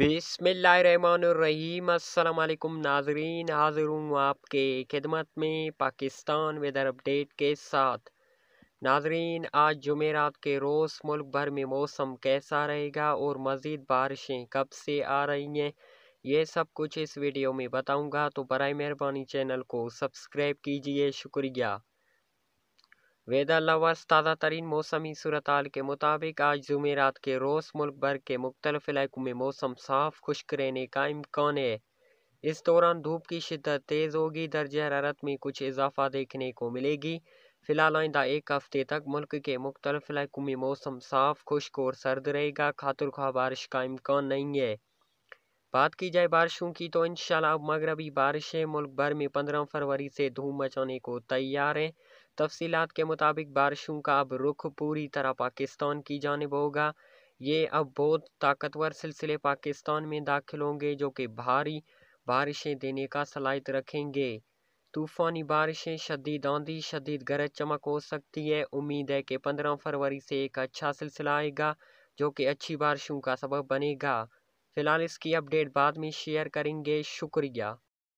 बिसमीम नाजरीन हाजिर हूँ आपके खिदमत में पाकिस्तान वेदर अपडेट के साथ नाजरीन आज जुमेरात के रोज़ मुल्क भर में मौसम कैसा रहेगा और मज़ीद बारिशें कब से आ रही हैं ये सब कुछ इस वीडियो में बताऊंगा तो बर मेहरबानी चैनल को सब्सक्राइब कीजिए शुक्रिया वेदर लवर्स ताज़ा तरीन मौसमी सूरत के मुताबिक आज जुमेरात के रोज़ मुल्क भर के मुख्तलिफ इलाकों में मौसम साफ खुश्क रहने का इम्कान है इस दौरान धूप की शिदत तेज़ होगी दर्ज हरारत में कुछ इजाफा देखने को मिलेगी फिलहाल आइंदा एक हफ्ते तक मुल्क के मुख्तलिफ इलाकों में मौसम साफ खुश्क और सर्द रहेगा खातुर खा बारिश का इम्कान नहीं है बात की जाए बारिशों की तो इन अब मगरबी बारिशें मुल्क भर में पंद्रह फरवरी से धूम मचाने को तैयार हैं तफसीत के मुताबिक बारिशों का अब रुख पूरी तरह पाकिस्तान की जानब होगा ये अब बहुत ताकतवर सिलसिले पाकिस्तान में दाखिल होंगे जो कि भारी बारिशें देने का सलाहित रखेंगे तूफ़ानी बारिशें शदीद आंधी शदीद गरज चमक हो सकती है उम्मीद है कि पंद्रह फरवरी से एक अच्छा सिलसिला आएगा जो कि अच्छी बारिशों का सबब बनेगा फ़िलहाल इसकी अपडेट बाद में शेयर करेंगे शुक्रिया